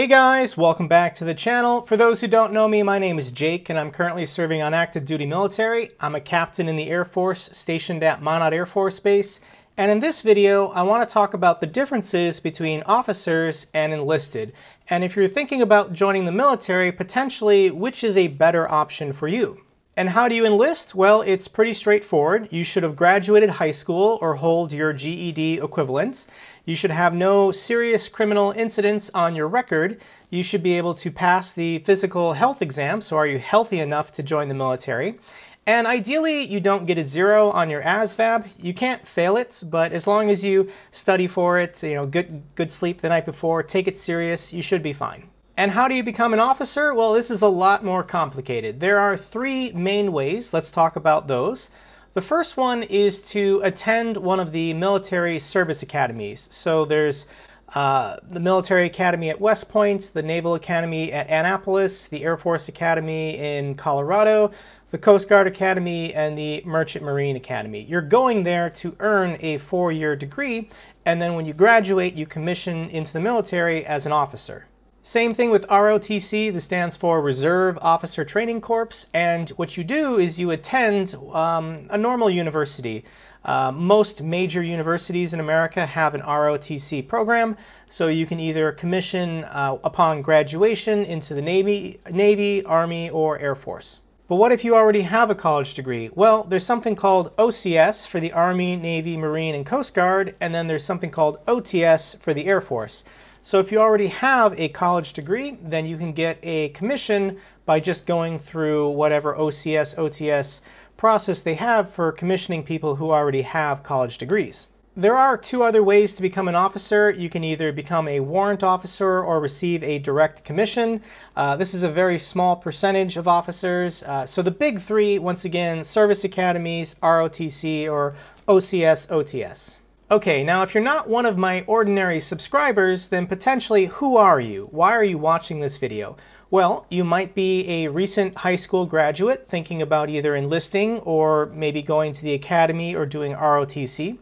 Hey guys, welcome back to the channel. For those who don't know me, my name is Jake and I'm currently serving on active duty military. I'm a captain in the Air Force stationed at Monot Air Force Base. And in this video, I wanna talk about the differences between officers and enlisted. And if you're thinking about joining the military, potentially, which is a better option for you? And how do you enlist? Well, it's pretty straightforward. You should have graduated high school or hold your GED equivalent. You should have no serious criminal incidents on your record. You should be able to pass the physical health exam, so are you healthy enough to join the military? And ideally, you don't get a zero on your ASVAB. You can't fail it, but as long as you study for it, you know, good good sleep the night before, take it serious, you should be fine. And how do you become an officer? Well, this is a lot more complicated. There are three main ways. Let's talk about those. The first one is to attend one of the military service academies. So there's uh, the Military Academy at West Point, the Naval Academy at Annapolis, the Air Force Academy in Colorado, the Coast Guard Academy, and the Merchant Marine Academy. You're going there to earn a four year degree, and then when you graduate, you commission into the military as an officer. Same thing with ROTC, this stands for Reserve Officer Training Corps, and what you do is you attend um, a normal university. Uh, most major universities in America have an ROTC program, so you can either commission uh, upon graduation into the Navy, Navy, Army, or Air Force. But what if you already have a college degree? Well, there's something called OCS for the Army, Navy, Marine, and Coast Guard, and then there's something called OTS for the Air Force. So if you already have a college degree, then you can get a commission by just going through whatever OCS, OTS process they have for commissioning people who already have college degrees. There are two other ways to become an officer. You can either become a warrant officer or receive a direct commission. Uh, this is a very small percentage of officers. Uh, so the big three, once again, service academies, ROTC, or OCS, OTS. Okay, now if you're not one of my ordinary subscribers, then potentially who are you? Why are you watching this video? Well, you might be a recent high school graduate thinking about either enlisting or maybe going to the academy or doing ROTC.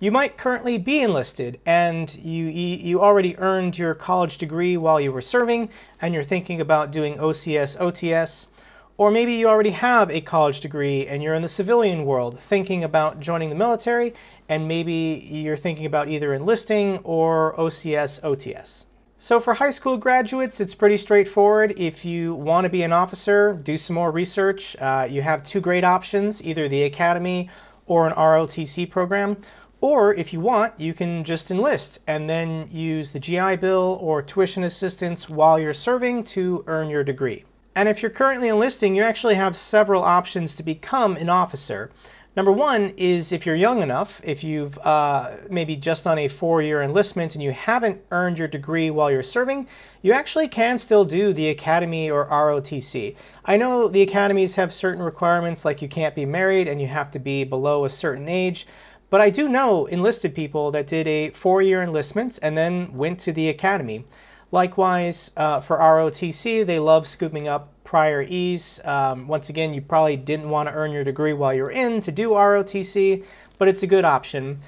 You might currently be enlisted and you, you already earned your college degree while you were serving and you're thinking about doing OCS, OTS. Or maybe you already have a college degree and you're in the civilian world thinking about joining the military, and maybe you're thinking about either enlisting or OCS OTS. So for high school graduates, it's pretty straightforward. If you want to be an officer, do some more research. Uh, you have two great options, either the academy or an ROTC program. Or if you want, you can just enlist and then use the GI Bill or tuition assistance while you're serving to earn your degree. And if you're currently enlisting, you actually have several options to become an officer. Number one is if you're young enough, if you've uh, maybe just on a four-year enlistment and you haven't earned your degree while you're serving, you actually can still do the academy or ROTC. I know the academies have certain requirements like you can't be married and you have to be below a certain age, but I do know enlisted people that did a four-year enlistment and then went to the academy. Likewise, uh, for ROTC, they love scooping up prior E's. Um, once again, you probably didn't want to earn your degree while you're in to do ROTC, but it's a good option.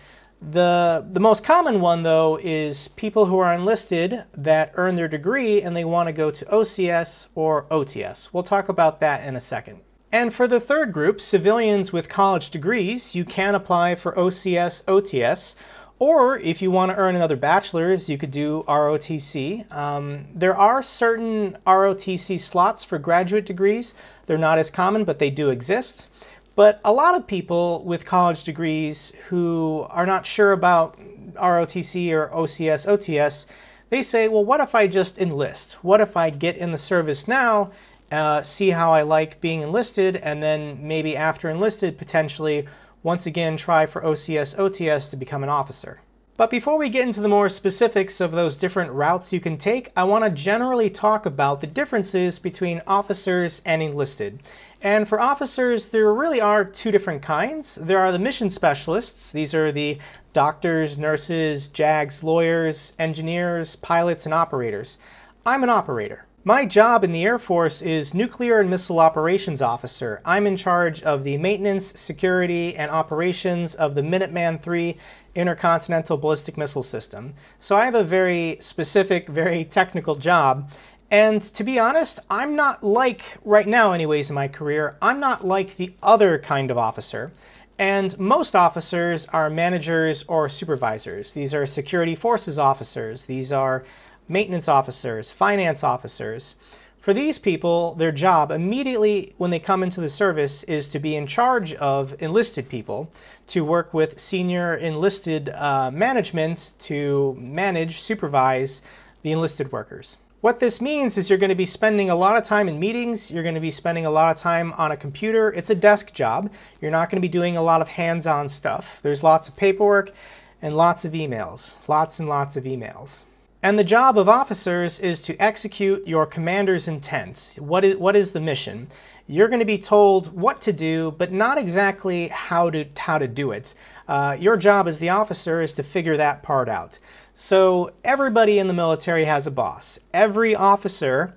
The, the most common one, though, is people who are enlisted that earn their degree and they want to go to OCS or OTS. We'll talk about that in a second. And for the third group, civilians with college degrees, you can apply for OCS, OTS, or if you want to earn another bachelor's, you could do ROTC. Um, there are certain ROTC slots for graduate degrees. They're not as common, but they do exist. But a lot of people with college degrees who are not sure about ROTC or OCS, OTS, they say, well, what if I just enlist? What if I get in the service now, uh, see how I like being enlisted, and then maybe after enlisted, potentially once again try for OCS OTS to become an officer. But before we get into the more specifics of those different routes you can take, I want to generally talk about the differences between officers and enlisted. And for officers, there really are two different kinds. There are the mission specialists, these are the doctors, nurses, JAGs, lawyers, engineers, pilots, and operators. I'm an operator. My job in the Air Force is Nuclear and Missile Operations Officer. I'm in charge of the maintenance, security, and operations of the Minuteman III Intercontinental Ballistic Missile System. So I have a very specific, very technical job. And to be honest, I'm not like, right now anyways in my career, I'm not like the other kind of officer. And most officers are managers or supervisors. These are security forces officers. These are maintenance officers, finance officers. For these people, their job immediately when they come into the service is to be in charge of enlisted people, to work with senior enlisted uh, management to manage, supervise the enlisted workers. What this means is you're going to be spending a lot of time in meetings, you're going to be spending a lot of time on a computer. It's a desk job. You're not going to be doing a lot of hands on stuff. There's lots of paperwork and lots of emails, lots and lots of emails. And the job of officers is to execute your commander's intent. What is, what is the mission? You're going to be told what to do, but not exactly how to, how to do it. Uh, your job as the officer is to figure that part out. So everybody in the military has a boss. Every officer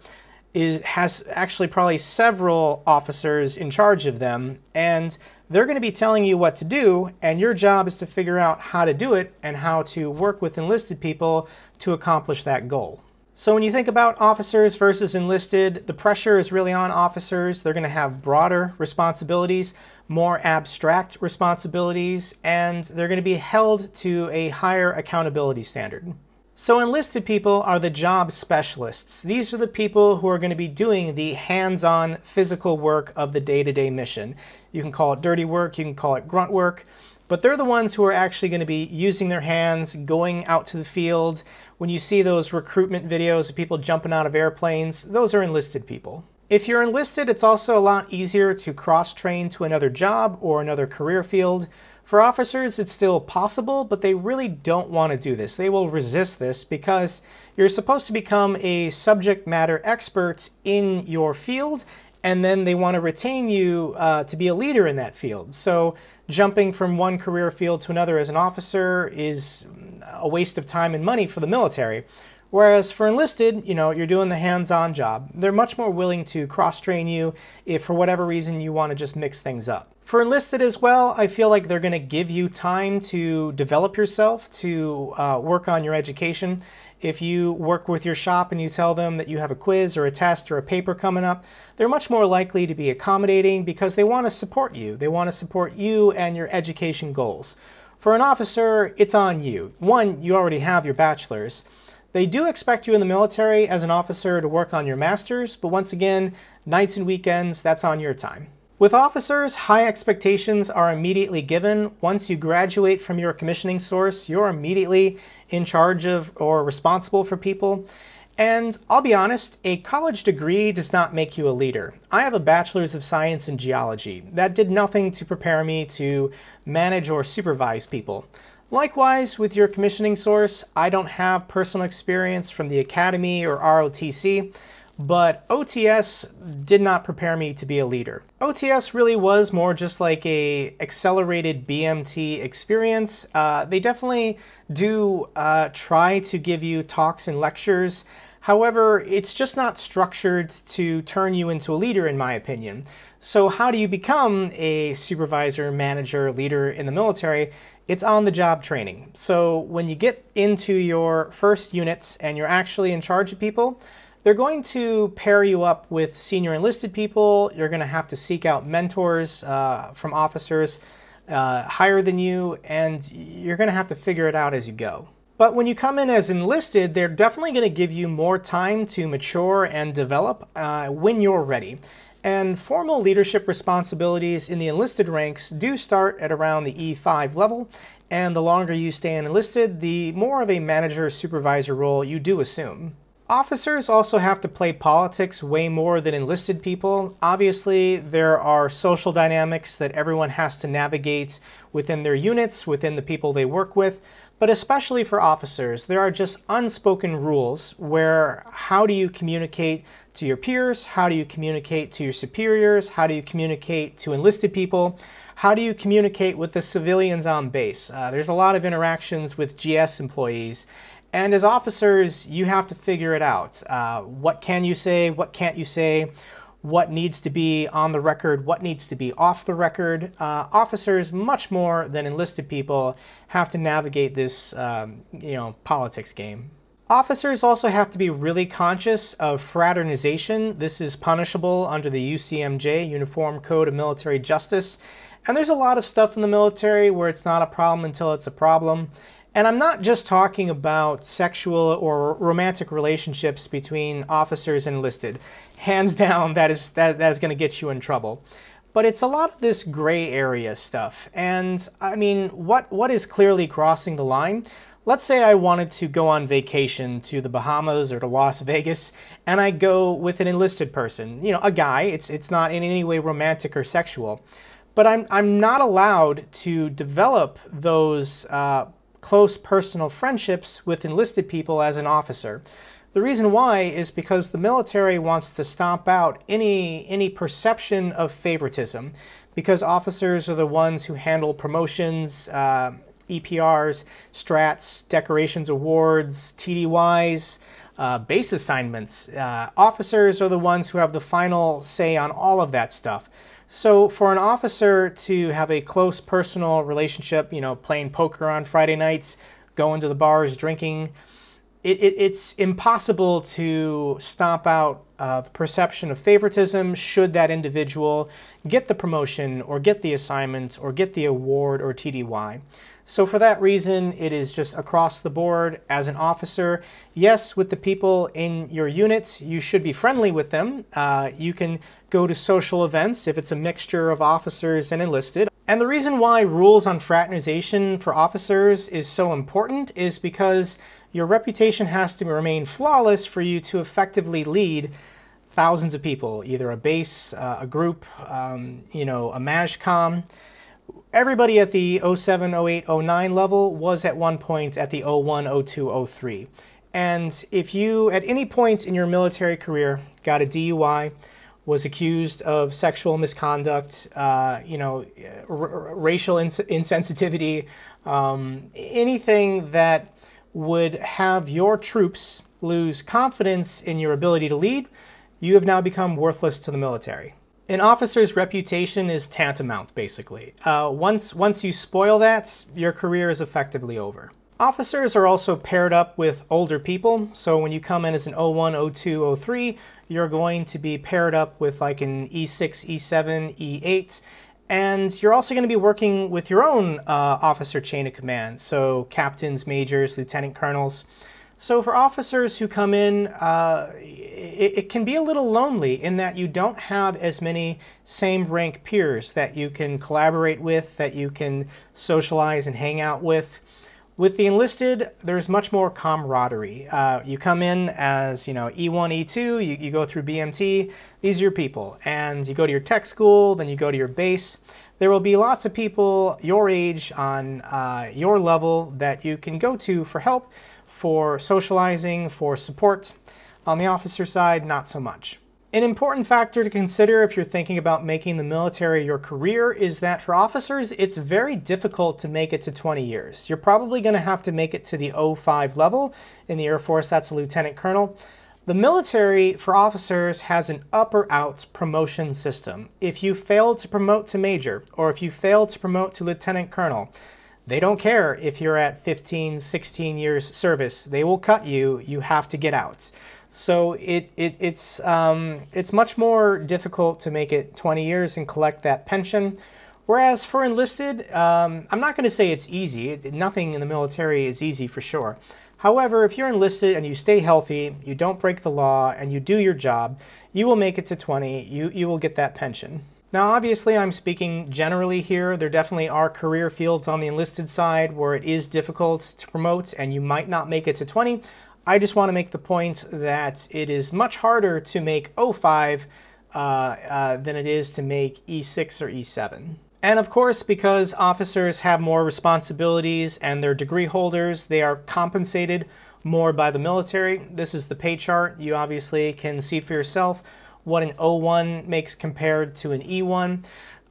is, has actually probably several officers in charge of them, and they're going to be telling you what to do, and your job is to figure out how to do it and how to work with enlisted people to accomplish that goal. So when you think about officers versus enlisted, the pressure is really on officers. They're going to have broader responsibilities, more abstract responsibilities, and they're going to be held to a higher accountability standard. So enlisted people are the job specialists. These are the people who are going to be doing the hands-on physical work of the day-to-day mission. You can call it dirty work, you can call it grunt work, but they're the ones who are actually going to be using their hands, going out to the field. When you see those recruitment videos of people jumping out of airplanes, those are enlisted people. If you're enlisted, it's also a lot easier to cross-train to another job or another career field. For officers, it's still possible, but they really don't want to do this. They will resist this because you're supposed to become a subject matter expert in your field, and then they want to retain you uh, to be a leader in that field. So jumping from one career field to another as an officer is a waste of time and money for the military. Whereas for enlisted, you know, you're doing the hands-on job. They're much more willing to cross-train you if for whatever reason you want to just mix things up. For enlisted as well, I feel like they're going to give you time to develop yourself, to uh, work on your education. If you work with your shop and you tell them that you have a quiz or a test or a paper coming up, they're much more likely to be accommodating because they want to support you. They want to support you and your education goals. For an officer, it's on you. One, you already have your bachelor's. They do expect you in the military as an officer to work on your masters, but once again, nights and weekends, that's on your time. With officers, high expectations are immediately given. Once you graduate from your commissioning source, you're immediately in charge of or responsible for people. And I'll be honest, a college degree does not make you a leader. I have a bachelor's of science in geology. That did nothing to prepare me to manage or supervise people. Likewise, with your commissioning source, I don't have personal experience from the academy or ROTC, but OTS did not prepare me to be a leader. OTS really was more just like a accelerated BMT experience. Uh, they definitely do uh, try to give you talks and lectures. However, it's just not structured to turn you into a leader, in my opinion. So how do you become a supervisor, manager, leader in the military? it's on the job training. So when you get into your first units and you're actually in charge of people, they're going to pair you up with senior enlisted people. You're going to have to seek out mentors uh, from officers uh, higher than you, and you're going to have to figure it out as you go. But when you come in as enlisted, they're definitely going to give you more time to mature and develop uh, when you're ready. And formal leadership responsibilities in the enlisted ranks do start at around the E5 level, and the longer you stay enlisted, the more of a manager supervisor role you do assume. Officers also have to play politics way more than enlisted people. Obviously, there are social dynamics that everyone has to navigate within their units, within the people they work with, but especially for officers, there are just unspoken rules where how do you communicate to your peers? How do you communicate to your superiors? How do you communicate to enlisted people? How do you communicate with the civilians on base? Uh, there's a lot of interactions with GS employees. And as officers, you have to figure it out. Uh, what can you say? What can't you say? what needs to be on the record, what needs to be off the record. Uh, officers, much more than enlisted people, have to navigate this, um, you know, politics game. Officers also have to be really conscious of fraternization. This is punishable under the UCMJ, Uniform Code of Military Justice. And there's a lot of stuff in the military where it's not a problem until it's a problem. And I'm not just talking about sexual or romantic relationships between officers and enlisted. Hands down, that is, that, that is going to get you in trouble. But it's a lot of this gray area stuff. And I mean, what, what is clearly crossing the line? Let's say I wanted to go on vacation to the Bahamas or to Las Vegas, and I go with an enlisted person, you know, a guy. It's, it's not in any way romantic or sexual. But I'm, I'm not allowed to develop those uh, close personal friendships with enlisted people as an officer. The reason why is because the military wants to stomp out any, any perception of favoritism, because officers are the ones who handle promotions, uh, EPRs, strats, decorations, awards, TDYs, uh, base assignments. Uh, officers are the ones who have the final say on all of that stuff. So for an officer to have a close personal relationship, you know, playing poker on Friday nights, going to the bars, drinking, it, it, it's impossible to stomp out uh, the perception of favoritism should that individual get the promotion or get the assignment or get the award or TDY. So for that reason, it is just across the board as an officer. Yes, with the people in your units, you should be friendly with them. Uh, you can go to social events if it's a mixture of officers and enlisted. And the reason why rules on fraternization for officers is so important is because your reputation has to remain flawless for you to effectively lead thousands of people, either a base, uh, a group, um, you know, a MAJCOM, Everybody at the 07, 08, 09 level was at one point at the 01, 02, 03. And if you, at any point in your military career, got a DUI, was accused of sexual misconduct, uh, you know, racial ins insensitivity, um, anything that would have your troops lose confidence in your ability to lead, you have now become worthless to the military an officer's reputation is tantamount, basically. Uh, once, once you spoil that, your career is effectively over. Officers are also paired up with older people, so when you come in as an 01, 02, 03, you're going to be paired up with like an E6, E7, E8, and you're also going to be working with your own uh, officer chain of command, so captains, majors, lieutenant colonels. So for officers who come in, uh, it, it, can be a little lonely in that you don't have as many same rank peers that you can collaborate with, that you can socialize and hang out with. With the enlisted, there's much more camaraderie. Uh, you come in as you know E1, E2, you, you go through BMT. These are your people, and you go to your tech school, then you go to your base. There will be lots of people your age on uh, your level that you can go to for help for socializing, for support. On the officer side, not so much. An important factor to consider if you're thinking about making the military your career is that for officers, it's very difficult to make it to 20 years. You're probably going to have to make it to the 05 level. In the Air Force, that's a lieutenant colonel. The military for officers has an up or out promotion system. If you fail to promote to major, or if you fail to promote to lieutenant colonel, they don't care if you're at 15, 16 years service. They will cut you. You have to get out. So it, it it's um, it's much more difficult to make it 20 years and collect that pension. Whereas for enlisted, um, I'm not going to say it's easy. It, nothing in the military is easy for sure. However, if you're enlisted and you stay healthy, you don't break the law, and you do your job, you will make it to 20. You you will get that pension. Now, obviously, I'm speaking generally here. There definitely are career fields on the enlisted side where it is difficult to promote and you might not make it to 20. I just want to make the point that it is much harder to make 05 uh, uh, than it is to make E6 or E7. And of course, because officers have more responsibilities and they're degree holders, they are compensated more by the military. This is the pay chart. You obviously can see for yourself what an O1 makes compared to an E1.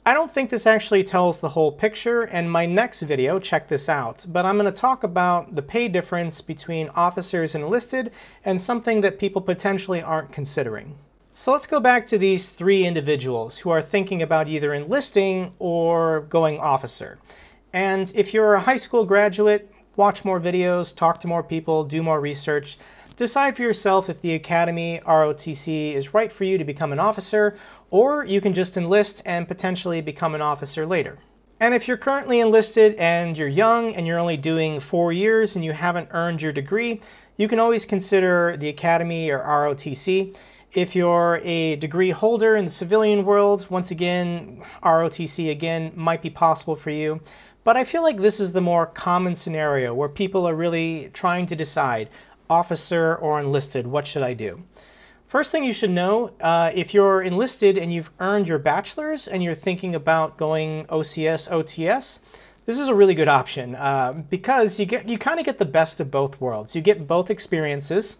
I don't think this actually tells the whole picture, and my next video, check this out, but I'm going to talk about the pay difference between officers and enlisted and something that people potentially aren't considering. So let's go back to these three individuals who are thinking about either enlisting or going officer. And if you're a high school graduate, watch more videos, talk to more people, do more research. Decide for yourself if the Academy ROTC is right for you to become an officer, or you can just enlist and potentially become an officer later. And if you're currently enlisted and you're young and you're only doing four years and you haven't earned your degree, you can always consider the Academy or ROTC. If you're a degree holder in the civilian world, once again, ROTC again might be possible for you. But I feel like this is the more common scenario where people are really trying to decide officer, or enlisted. What should I do? First thing you should know, uh, if you're enlisted and you've earned your bachelor's and you're thinking about going OCS, OTS, this is a really good option uh, because you get you kind of get the best of both worlds. You get both experiences,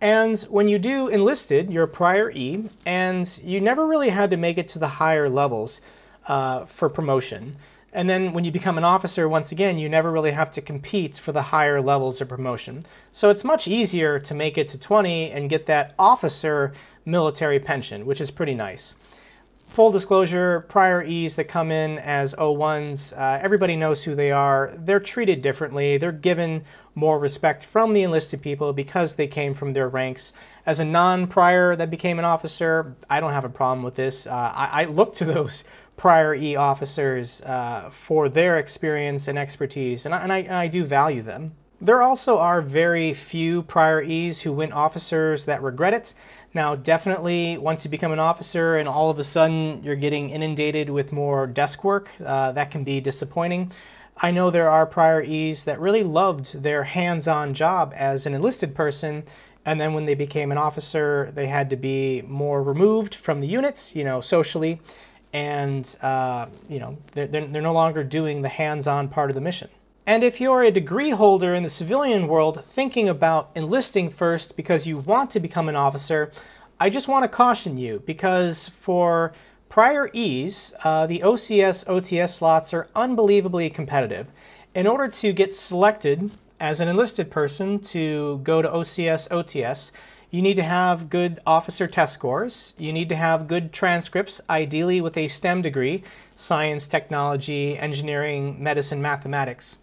and when you do enlisted, you're a prior E, and you never really had to make it to the higher levels uh, for promotion. And then when you become an officer, once again, you never really have to compete for the higher levels of promotion. So it's much easier to make it to 20 and get that officer military pension, which is pretty nice. Full disclosure, prior E's that come in as O1s, uh, everybody knows who they are. They're treated differently. They're given more respect from the enlisted people because they came from their ranks as a non-prior that became an officer, I don't have a problem with this. Uh, I, I, look to those prior E officers uh, for their experience and expertise, and I, and I, and I do value them. There also are very few prior E's who went officers that regret it. Now, definitely, once you become an officer and all of a sudden you're getting inundated with more desk work, uh, that can be disappointing. I know there are prior E's that really loved their hands on job as an enlisted person and then when they became an officer, they had to be more removed from the units, you know, socially. And, uh, you know, they're, they're, no longer doing the hands on part of the mission. And if you're a degree holder in the civilian world thinking about enlisting first because you want to become an officer, I just want to caution you because for prior E's, uh, the OCS OTS slots are unbelievably competitive. In order to get selected as an enlisted person to go to OCS, OTS, you need to have good officer test scores. You need to have good transcripts, ideally with a STEM degree science, technology, engineering, medicine, mathematics.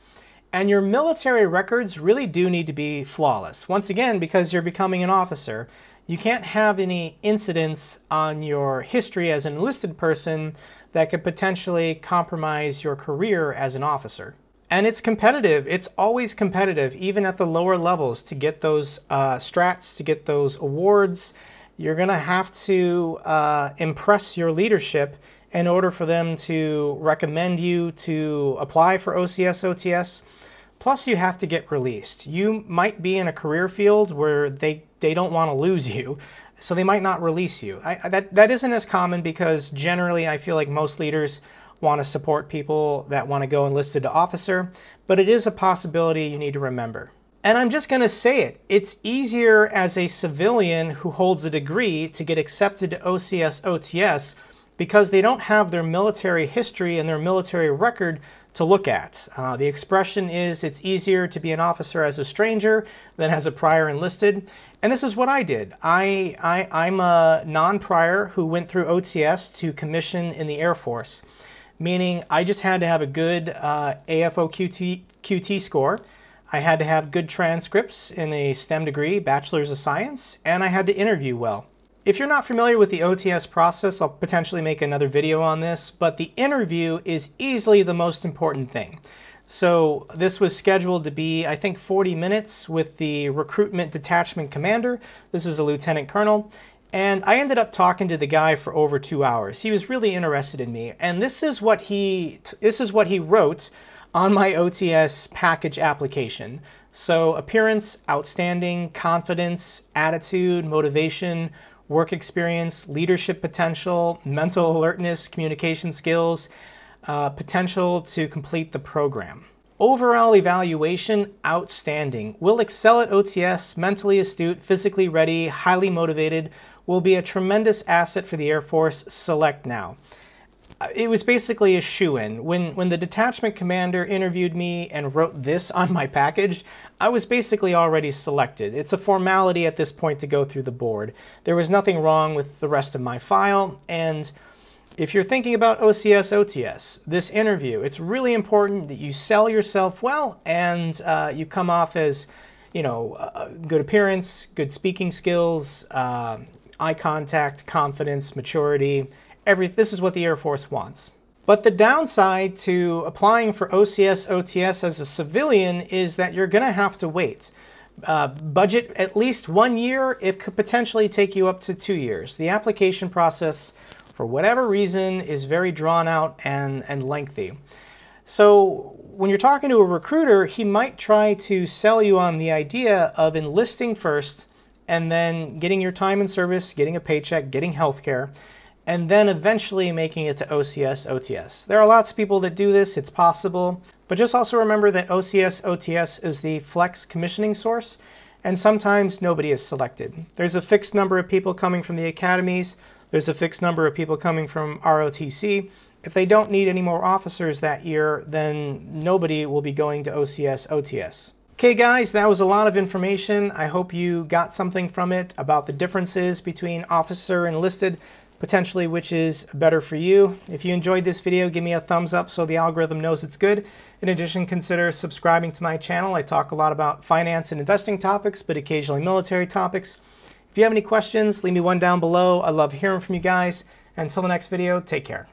And your military records really do need to be flawless. Once again, because you're becoming an officer, you can't have any incidents on your history as an enlisted person that could potentially compromise your career as an officer. And it's competitive. It's always competitive, even at the lower levels, to get those uh, strats, to get those awards. You're going to have to uh, impress your leadership in order for them to recommend you to apply for OCS OTS. Plus, you have to get released. You might be in a career field where they, they don't want to lose you, so they might not release you. I, that, that isn't as common because generally I feel like most leaders want to support people that want to go enlisted to officer, but it is a possibility you need to remember. And I'm just going to say it it's easier as a civilian who holds a degree to get accepted to OCS OTS because they don't have their military history and their military record to look at. Uh, the expression is it's easier to be an officer as a stranger than as a prior enlisted. And this is what I did. I, I, I'm a non prior who went through OTS to commission in the Air Force meaning I just had to have a good uh, AFO QT, QT score. I had to have good transcripts in a STEM degree, Bachelor's of Science, and I had to interview well. If you're not familiar with the OTS process, I'll potentially make another video on this, but the interview is easily the most important thing. So this was scheduled to be, I think, 40 minutes with the recruitment detachment commander. This is a lieutenant colonel, and I ended up talking to the guy for over two hours. He was really interested in me. And this is what he, this is what he wrote on my OTS package application. So appearance, outstanding, confidence, attitude, motivation, work experience, leadership potential, mental alertness, communication skills, uh, potential to complete the program. Overall evaluation, outstanding. Will excel at OTS, mentally astute, physically ready, highly motivated, will be a tremendous asset for the Air Force Select Now. Uh, it was basically a shoe in. When, when the detachment commander interviewed me and wrote this on my package, I was basically already selected. It's a formality at this point to go through the board. There was nothing wrong with the rest of my file, and if you're thinking about OCS, OTS, this interview, it's really important that you sell yourself well and uh, you come off as, you know, good appearance, good speaking skills, uh, eye contact, confidence, maturity, every, this is what the Air Force wants. But the downside to applying for OCS, OTS as a civilian is that you're gonna have to wait. Uh, budget at least one year, it could potentially take you up to two years. The application process, for whatever reason, is very drawn out and, and lengthy. So when you're talking to a recruiter, he might try to sell you on the idea of enlisting first and then getting your time and service, getting a paycheck, getting health care, and then eventually making it to OCS, OTS. There are lots of people that do this, it's possible, but just also remember that OCS, OTS is the flex commissioning source, and sometimes nobody is selected. There's a fixed number of people coming from the academies, there's a fixed number of people coming from ROTC. If they don't need any more officers that year, then nobody will be going to OCS, OTS. Okay guys, that was a lot of information. I hope you got something from it about the differences between officer and enlisted, potentially which is better for you. If you enjoyed this video, give me a thumbs up so the algorithm knows it's good. In addition, consider subscribing to my channel. I talk a lot about finance and investing topics, but occasionally military topics. If you have any questions, leave me one down below. I love hearing from you guys. Until the next video, take care.